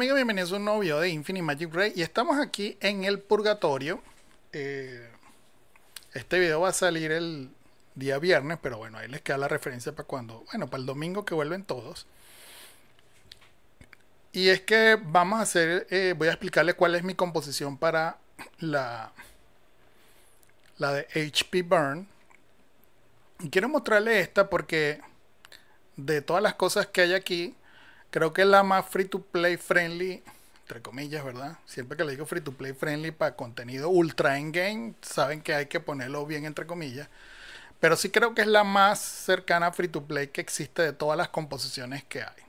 amigos, bienvenidos a un nuevo de Infinity Magic Ray y estamos aquí en el purgatorio. Eh, este video va a salir el día viernes, pero bueno, ahí les queda la referencia para cuando, bueno, para el domingo que vuelven todos. Y es que vamos a hacer, eh, voy a explicarle cuál es mi composición para la, la de HP Burn. Y quiero mostrarle esta porque de todas las cosas que hay aquí, Creo que es la más free to play friendly, entre comillas, ¿verdad? Siempre que le digo free to play friendly para contenido ultra en game, saben que hay que ponerlo bien entre comillas. Pero sí creo que es la más cercana a free to play que existe de todas las composiciones que hay.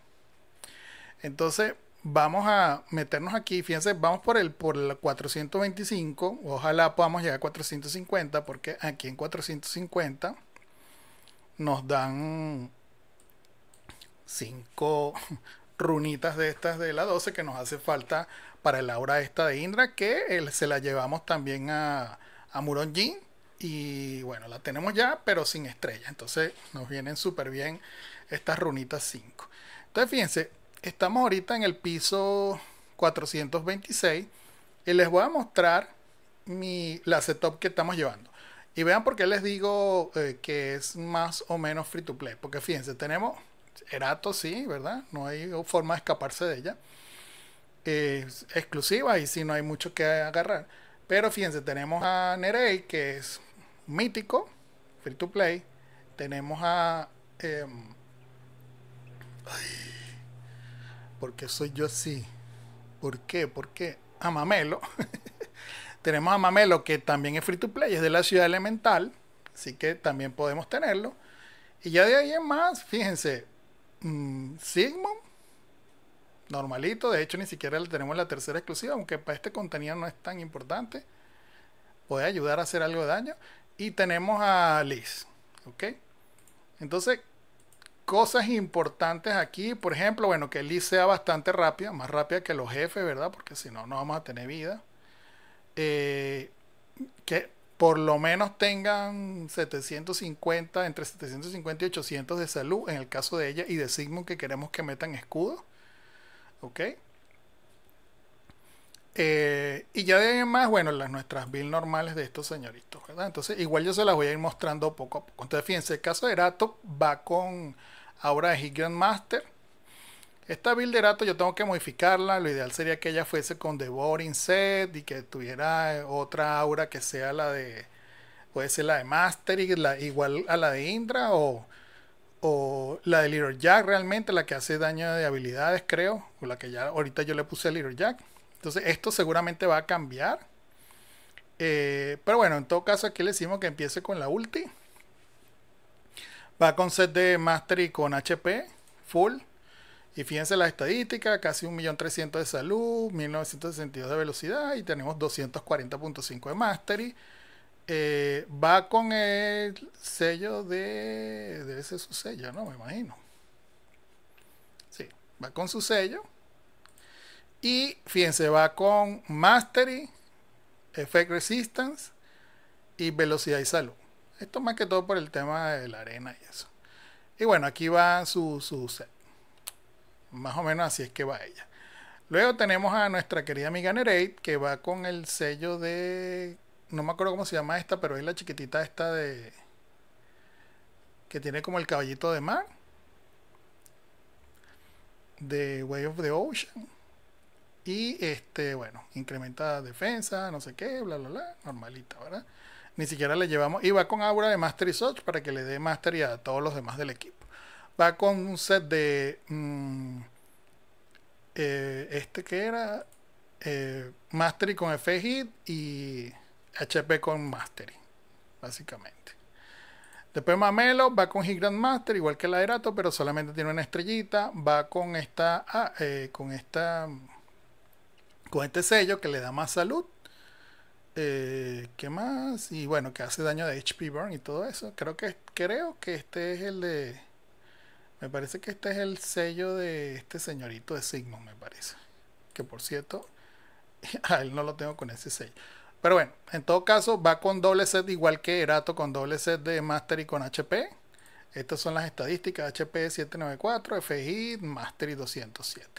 Entonces, vamos a meternos aquí, fíjense, vamos por el por el 425, ojalá podamos llegar a 450 porque aquí en 450 nos dan cinco runitas de estas de la 12 que nos hace falta para el aura esta de Indra, que eh, se la llevamos también a, a Y bueno, la tenemos ya, pero sin estrella. Entonces nos vienen súper bien estas runitas 5. Entonces fíjense, estamos ahorita en el piso 426 y les voy a mostrar mi, la setup que estamos llevando. Y vean por qué les digo eh, que es más o menos free to play. Porque fíjense, tenemos Erato sí, ¿verdad? No hay forma de escaparse de ella. Es exclusiva y sí, no hay mucho que agarrar. Pero fíjense, tenemos a Nerei, que es mítico, free to play. Tenemos a... Eh, ay, ¿Por qué soy yo así? ¿Por qué? ¿Por qué? A Mamelo. tenemos a Mamelo, que también es free to play, es de la ciudad elemental. Así que también podemos tenerlo. Y ya de ahí en más, fíjense, Mm, Sigmund, normalito. De hecho, ni siquiera tenemos la tercera exclusiva, aunque para este contenido no es tan importante. Puede ayudar a hacer algo de daño. Y tenemos a Liz. ¿Ok? Entonces, cosas importantes aquí. Por ejemplo, bueno, que Liz sea bastante rápida, más rápida que los jefes, ¿verdad? Porque si no, no vamos a tener vida. Eh, que por lo menos tengan 750, entre 750 y 800 de salud, en el caso de ella y de Sigmund, que queremos que metan escudo. ¿Ok? Eh, y ya de más, bueno, las nuestras builds normales de estos señoritos, ¿verdad? Entonces, igual yo se las voy a ir mostrando poco a poco. Entonces, fíjense, el caso de Erato va con ahora de Master. Master. Esta build de rato yo tengo que modificarla. Lo ideal sería que ella fuese con Boring Set y que tuviera eh, otra aura que sea la de. Puede ser la de Master y la, igual a la de Indra o, la de Little Jack realmente, la que hace daño de habilidades, creo. O la que ya ahorita yo le puse a Little Jack. Entonces, esto seguramente va a cambiar. Eh, pero bueno, en todo caso, aquí le decimos que empiece con la ulti. Va con set de Master con HP, full. Y fíjense las estadísticas, casi 1.300.000 de salud, 1.962 de velocidad y tenemos 240.5 de mastery. Eh, va con el sello de... Debe ser su sello, ¿no? Me imagino. Sí, va con su sello. Y fíjense, va con mastery, effect resistance y velocidad y salud. Esto más que todo por el tema de la arena y eso. Y bueno, aquí va su, su más o menos así es que va ella. Luego tenemos a nuestra querida amiga que va con el sello de. No me acuerdo cómo se llama esta, pero es la chiquitita esta de. que tiene como el caballito de mar. De Way of the Ocean. Y este, bueno, incrementa defensa, no sé qué, bla, bla, bla. Normalita, ¿verdad? Ni siquiera le llevamos. Y va con Aura de Mastery Search para que le dé Mastery a todos los demás del equipo va con un set de. Mm, eh, este que era. Eh, Mastery con hit y HP con Mastery, básicamente. Después Mamelo va con Hit Grand Master, igual que el Aerato, pero solamente tiene una estrellita. Va con esta, ah, eh, con esta, con este sello que le da más salud. Eh, ¿Qué más? Y bueno, que hace daño de HP Burn y todo eso. Creo que, creo que este es el de me parece que este es el sello de este señorito de Sigmund, me parece. Que por cierto, a él no lo tengo con ese sello. Pero bueno, en todo caso, va con doble set igual que Erato, con doble set de Mastery con HP. Estas son las estadísticas: HP 794, FHIT, Mastery 207.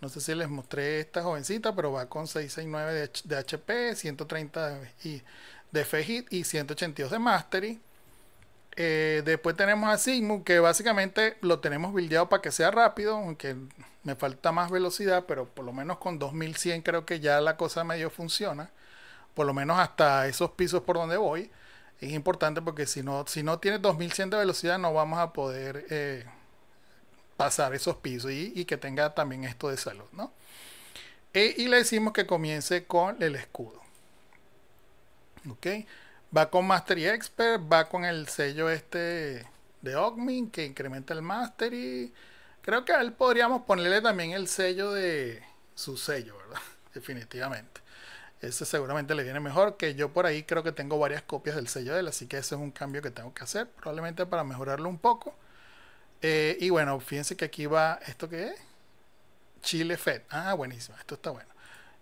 No sé si les mostré esta jovencita, pero va con 669 de, HP, 130 de FHIT y 182 de Mastery. Eh, después tenemos a Sigmund, que básicamente lo tenemos bildeado para que sea rápido, aunque me falta más velocidad, pero por lo menos con 2100 creo que ya la cosa medio funciona, por lo menos hasta esos pisos por donde voy. Es importante porque si no, si no tiene 2100 de velocidad no vamos a poder eh, pasar esos pisos y, que tenga también esto de salud, eh, y le decimos que comience con el escudo. ¿Ok? Va con Mastery Expert, va con el sello este de Ogmin que incrementa el Mastery. Creo que a él podríamos ponerle también el sello de su sello, ¿verdad? Definitivamente. Ese seguramente le viene mejor, que yo por ahí creo que tengo varias copias del sello de él, así que ese es un cambio que tengo que hacer, probablemente para mejorarlo un poco. Eh, y bueno, fíjense que aquí va, ¿esto que es? Chile Fed. Ah, buenísimo, esto está bueno.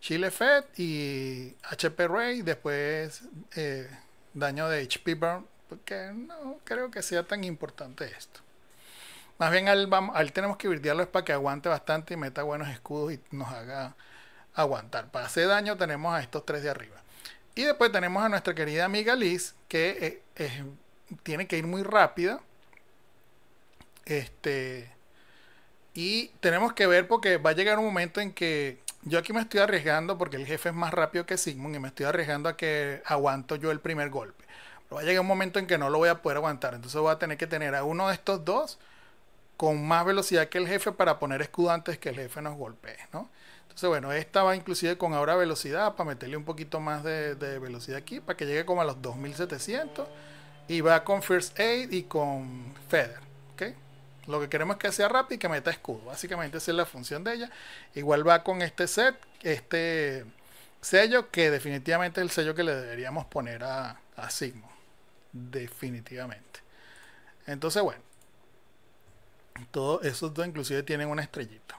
Chile Fed y HP Ray, después eh, daño de HP burn, porque no creo que sea tan importante esto. Más bien al, al tenemos que virtearlo es para que aguante bastante y meta buenos escudos y nos haga aguantar. Para hacer daño tenemos a estos tres de arriba. Y después tenemos a nuestra querida amiga Liz, que eh, tiene que ir muy rápida. Este. Y tenemos que ver porque va a llegar un momento en que yo aquí me estoy arriesgando porque el jefe es más rápido que Sigmund y me estoy arriesgando a que aguanto yo el primer golpe. Pero va a llegar un momento en que no lo voy a poder aguantar. Entonces voy a tener que tener a uno de estos dos con más velocidad que el jefe para poner escudo antes que el jefe nos golpee, ¿no? Entonces, bueno, esta va inclusive con ahora velocidad para meterle un poquito más de, de velocidad aquí para que llegue como a los 2700. Y va con First Aid y con Feather, ¿ok? Lo que queremos es que sea rápido y que meta escudo. Básicamente esa es la función de ella. Igual va con este set, este sello, que definitivamente es el sello que le deberíamos poner a, a Sigmo. Definitivamente. Entonces, bueno. Todos esos dos inclusive tienen una estrellita.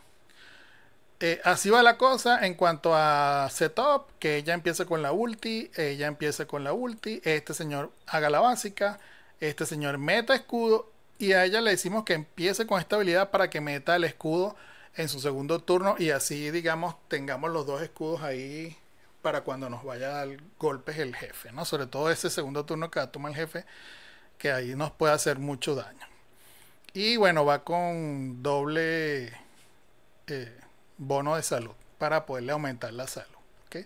Eh, así va la cosa en cuanto a setup, que ella empieza con la ulti, ella empieza con la ulti, este señor haga la básica, este señor meta escudo y a ella le decimos que empiece con esta habilidad para que meta el escudo en su segundo turno y así, digamos, tengamos los dos escudos ahí para cuando nos vaya a dar golpes el jefe, ¿no? Sobre todo ese segundo turno que toma el jefe, que ahí nos puede hacer mucho daño. Y bueno, va con doble eh, bono de salud para poderle aumentar la salud. ¿okay?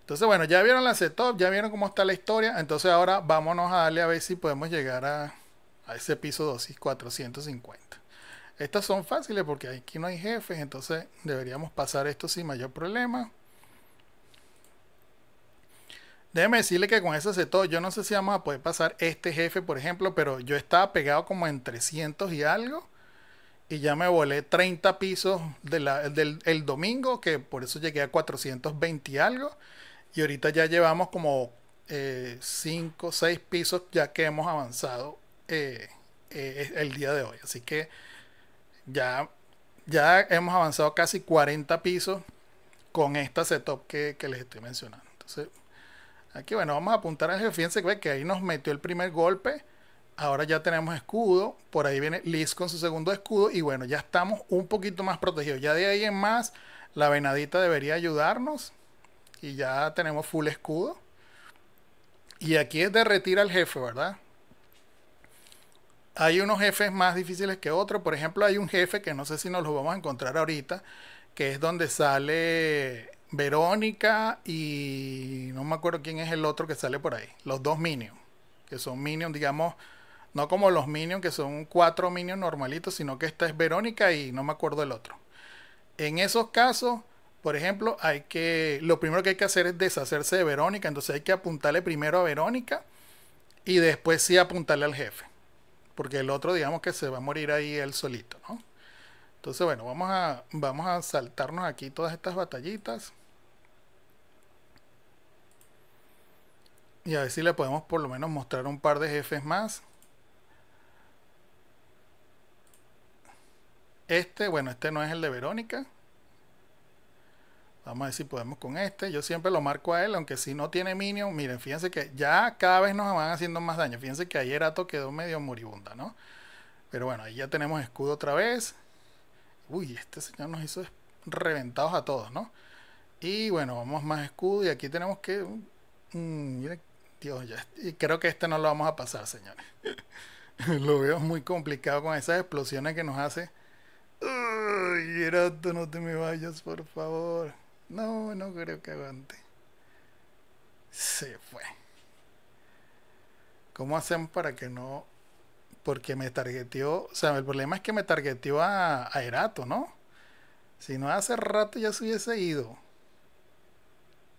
Entonces, bueno, ya vieron la setup, ya vieron cómo está la historia. Entonces ahora vámonos a darle a ver si podemos llegar a a ese piso dosis 450. Estas son fáciles porque aquí no hay jefes, entonces deberíamos pasar esto sin mayor problema. Déjeme decirle que con eso se todo. Yo no sé si vamos a poder pasar este jefe, por ejemplo, pero yo estaba pegado como en 300 y algo. Y ya me volé 30 pisos del el domingo, que por eso llegué a 420 y algo. Y ahorita ya llevamos como 5 o 6 pisos ya que hemos avanzado eh, eh, el día de hoy. Así que ya, ya hemos avanzado casi 40 pisos con esta setup que, les estoy mencionando. Entonces, aquí bueno, vamos a apuntar al jefe. Fíjense que ahí nos metió el primer golpe. Ahora ya tenemos escudo. Por ahí viene Liz con su segundo escudo. Y bueno, ya estamos un poquito más protegidos. Ya de ahí en más, la venadita debería ayudarnos. Y ya tenemos full escudo. Y aquí es de retirar al jefe, ¿verdad? Hay unos jefes más difíciles que otros. Por ejemplo, hay un jefe que no sé si nos lo vamos a encontrar ahorita, que es donde sale Verónica y no me acuerdo quién es el otro que sale por ahí. Los dos Minions, que son Minions, digamos, no como los Minions, que son cuatro Minions normalitos, sino que esta es Verónica y no me acuerdo el otro. En esos casos, por ejemplo, hay que, lo primero que hay que hacer es deshacerse de Verónica, entonces hay que apuntarle primero a Verónica y después sí apuntarle al jefe porque el otro digamos que se va a morir ahí él solito, ¿no? Entonces, bueno, vamos a, vamos a saltarnos aquí todas estas batallitas. Y a ver si le podemos por lo menos mostrar un par de jefes más. Este, bueno, este no es el de Verónica. Vamos a ver si podemos con este. Yo siempre lo marco a él, aunque si no tiene minion, miren, fíjense que ya cada vez nos van haciendo más daño. Fíjense que ayer Ato quedó medio moribunda, ¿no? Pero bueno, ahí ya tenemos escudo otra vez. Uy, este señor nos hizo reventados a todos, ¿no? Y bueno, vamos más escudo y aquí tenemos que... Mm, miren Dios, ya, Y creo que este no lo vamos a pasar, señores. lo veo muy complicado con esas explosiones que nos hace. Uy, no te me vayas, por favor. No, no creo que aguante. Se fue. ¿Cómo hacen para que no? Porque me targeteó. O sea, el problema es que me targeteó a, a Erato, ¿no? Si no hace rato ya se hubiese ido.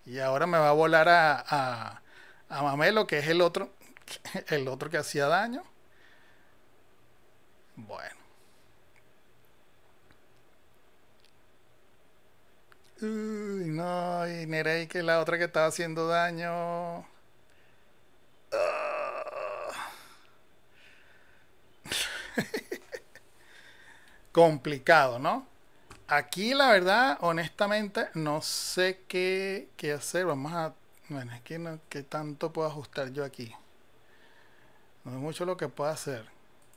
Y ahora me va a volar a, a, a Mamelo, que es el otro, el otro que hacía daño. Bueno. Uy, no, y Nerey, que la otra que estaba haciendo daño. Ah. Complicado, ¿no? Aquí, la verdad, honestamente, no sé qué, hacer. Vamos a. Bueno, es que no, ¿qué tanto puedo ajustar yo aquí? No es mucho lo que puedo hacer.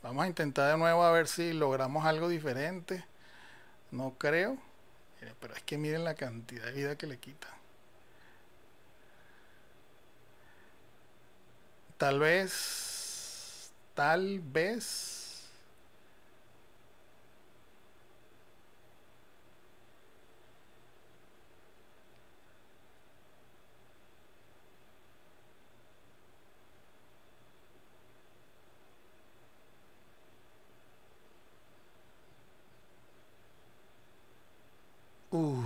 Vamos a intentar de nuevo a ver si logramos algo diferente. No creo. Pero es que miren la cantidad de vida que le quita Tal vez, tal vez Uh,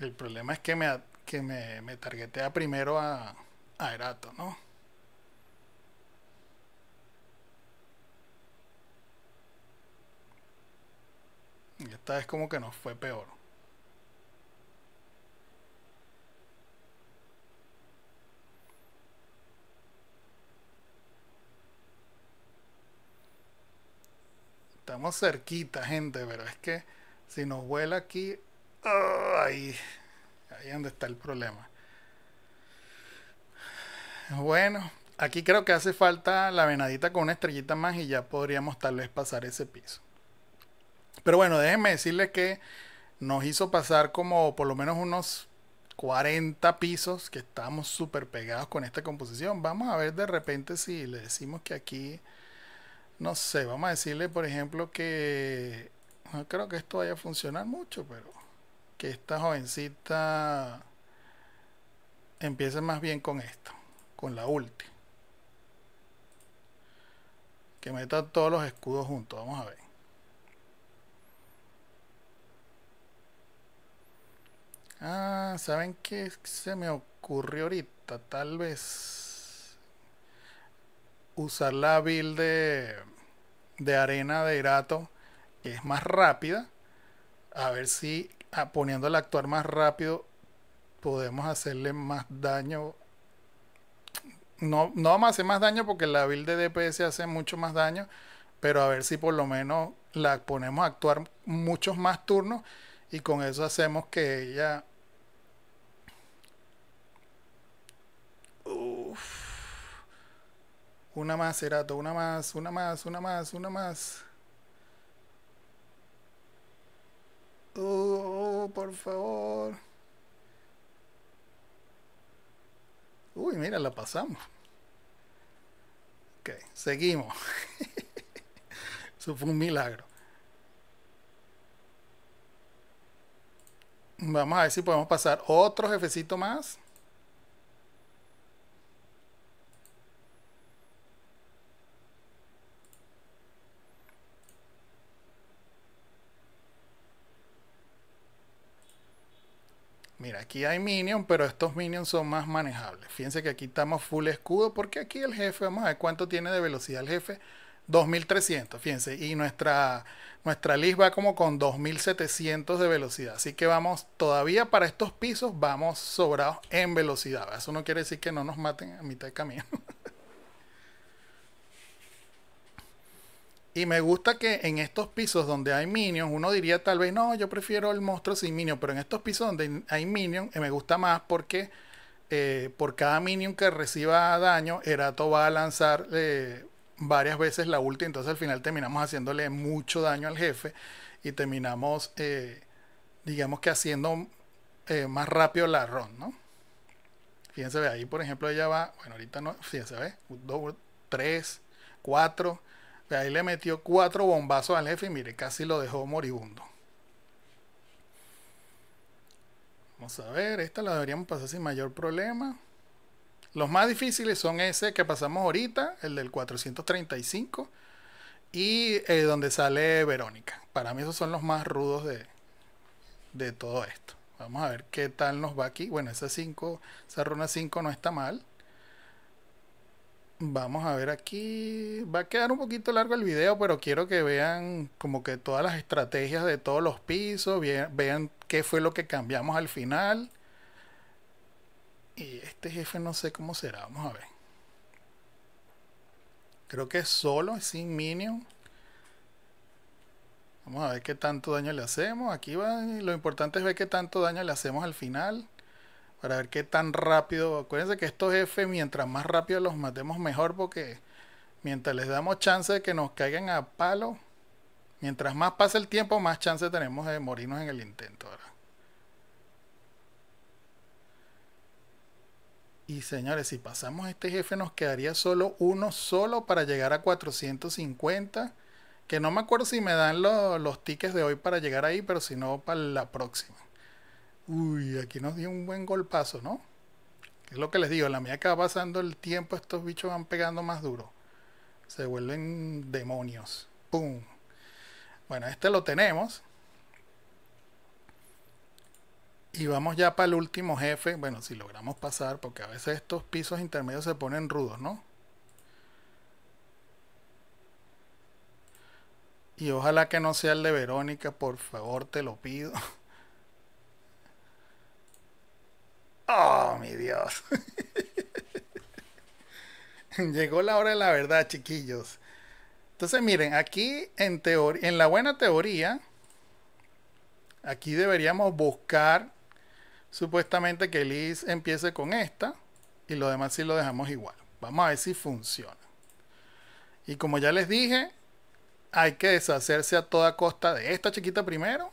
el problema es que me, que me, me targetea primero a, a Erato, ¿no? Y esta vez como que nos fue peor. Estamos cerquita, gente, pero es que... Si nos vuela aquí, ahí, ahí donde está el problema. Bueno, aquí creo que hace falta la venadita con una estrellita más y ya podríamos tal vez pasar ese piso. Pero bueno, déjenme decirles que nos hizo pasar como por lo menos unos 40 pisos que estamos súper pegados con esta composición. Vamos a ver de repente si le decimos que aquí, no sé, vamos a decirle por ejemplo que no creo que esto vaya a funcionar mucho, pero que esta jovencita empiece más bien con esto, con la ulti. Que meta todos los escudos juntos, vamos a ver. Ah, ¿saben qué se me ocurrió ahorita? Tal vez usar la build de, de arena de Irato es más rápida. A ver si poniéndola a actuar más rápido podemos hacerle más daño. No, no vamos a hacer más daño porque la build de DPS hace mucho más daño. Pero a ver si por lo menos la ponemos a actuar muchos más turnos. Y con eso hacemos que ella. Una más, Cerato. Una más, una más, una más, una más. por favor. Uy, mira, la pasamos. Ok, seguimos. Eso fue un milagro. Vamos a ver si podemos pasar otro jefecito más. aquí hay minions, pero estos minions son más manejables. Fíjense que aquí estamos full escudo porque aquí el jefe, vamos a ver cuánto tiene de velocidad el jefe. 2300, fíjense, y nuestra, nuestra list va como con 2700 de velocidad. Así que vamos, todavía para estos pisos vamos sobrados en velocidad. Eso no quiere decir que no nos maten a mitad de camino. Y me gusta que en estos pisos donde hay minions, uno diría tal vez, no, yo prefiero el monstruo sin minions pero en estos pisos donde hay minions, eh, me gusta más porque eh, por cada minion que reciba daño, Erato va a lanzar eh, varias veces la ulti, entonces al final terminamos haciéndole mucho daño al jefe y terminamos, digamos que haciendo más rápido la run, ¿no? Fíjense, ahí por ejemplo ella va, bueno, ahorita no, fíjense, ve, 2, 3, 4 ahí le metió cuatro bombazos al jefe y mire, casi lo dejó moribundo. Vamos a ver, esta la deberíamos pasar sin mayor problema. Los más difíciles son ese que pasamos ahorita, el del 435, y eh, donde sale Verónica. Para mí esos son los más rudos de, todo esto. Vamos a ver qué tal nos va aquí. Bueno, esa 5, esa runa 5 no está mal. Vamos a ver aquí. Va a quedar un poquito largo el video, pero quiero que vean como que todas las estrategias de todos los pisos, vean, qué fue lo que cambiamos al final. Y este jefe no sé cómo será, vamos a ver. Creo que es solo, sin minion. Vamos a ver qué tanto daño le hacemos. Aquí va, lo importante es ver qué tanto daño le hacemos al final para ver qué tan rápido. Acuérdense que estos jefes, mientras más rápido los matemos, mejor, porque mientras les damos chance de que nos caigan a palo, mientras más pasa el tiempo, más chance tenemos de morirnos en el intento. Y señores, si pasamos este jefe, nos quedaría solo uno solo para llegar a 450. Que no me acuerdo si me dan los tickets de hoy para llegar ahí, pero si no, para la próxima. Uy, aquí nos dio un buen golpazo, ¿no? es lo que les digo, la medida que va pasando el tiempo, estos bichos van pegando más duro. Se vuelven demonios. ¡Pum! Bueno, este lo tenemos. Y vamos ya para el último jefe. Bueno, si logramos pasar, porque a veces estos pisos intermedios se ponen rudos, ¿no? Y ojalá que no sea el de Verónica, por favor, te lo pido. Llegó la hora de la verdad, chiquillos. Entonces, miren, aquí en, en la buena teoría, aquí deberíamos buscar supuestamente que Liz empiece con esta y lo demás si lo dejamos igual. Vamos a ver si funciona. Y como ya les dije, hay que deshacerse a toda costa de esta chiquita primero.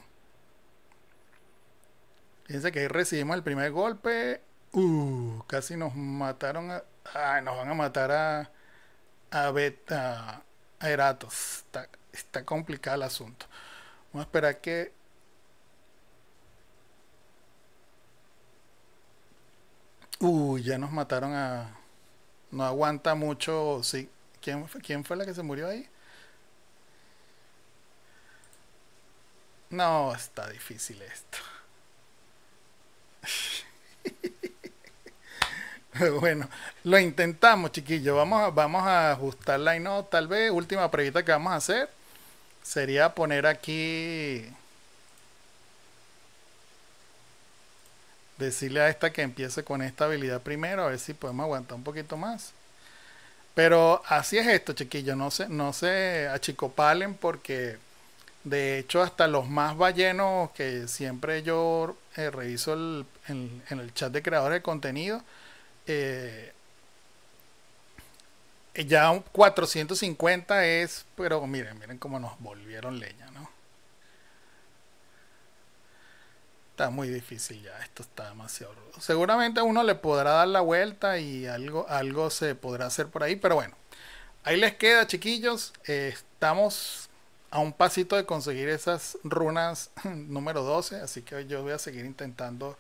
Fíjense que ahí recibimos el primer golpe Uh, casi nos mataron a. Ay, nos van a matar a. A Beta. A Eratos. Está, complicado el asunto. Vamos a esperar que. Uh, ya nos mataron a. No aguanta mucho. Sí. ¿Quién, ¿Quién fue la que se murió ahí? No, está difícil esto. Bueno, lo intentamos, chiquillos. Vamos a, vamos a ajustarla y no, tal vez última previta que vamos a hacer sería poner aquí decirle a esta que empiece con esta habilidad primero, a ver si podemos aguantar un poquito más. Pero así es esto, chiquillos, no se, no se achicopalen porque de hecho hasta los más ballenos que siempre yo eh, reviso en el chat de creadores de contenido, eh, ya 450 es, pero miren, miren cómo nos volvieron leña, ¿no? Está muy difícil ya, esto está demasiado rudo. Seguramente uno le podrá dar la vuelta y algo, algo se podrá hacer por ahí, pero bueno, ahí les queda, chiquillos. Eh, estamos a un pasito de conseguir esas runas número 12, así que yo voy a seguir intentando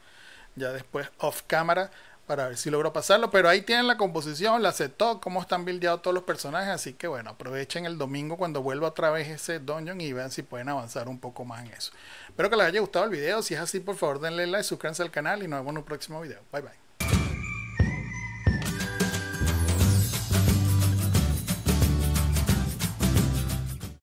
ya después off camera para ver si logro pasarlo. Pero ahí tienen la composición, la setó, cómo están buildeados todos los personajes. Así que bueno, aprovechen el domingo cuando vuelva otra vez ese dungeon y vean si pueden avanzar un poco más en eso. Espero que les haya gustado el video. Si es así, por favor denle like, suscríbanse al canal y nos vemos en un próximo video. Bye bye.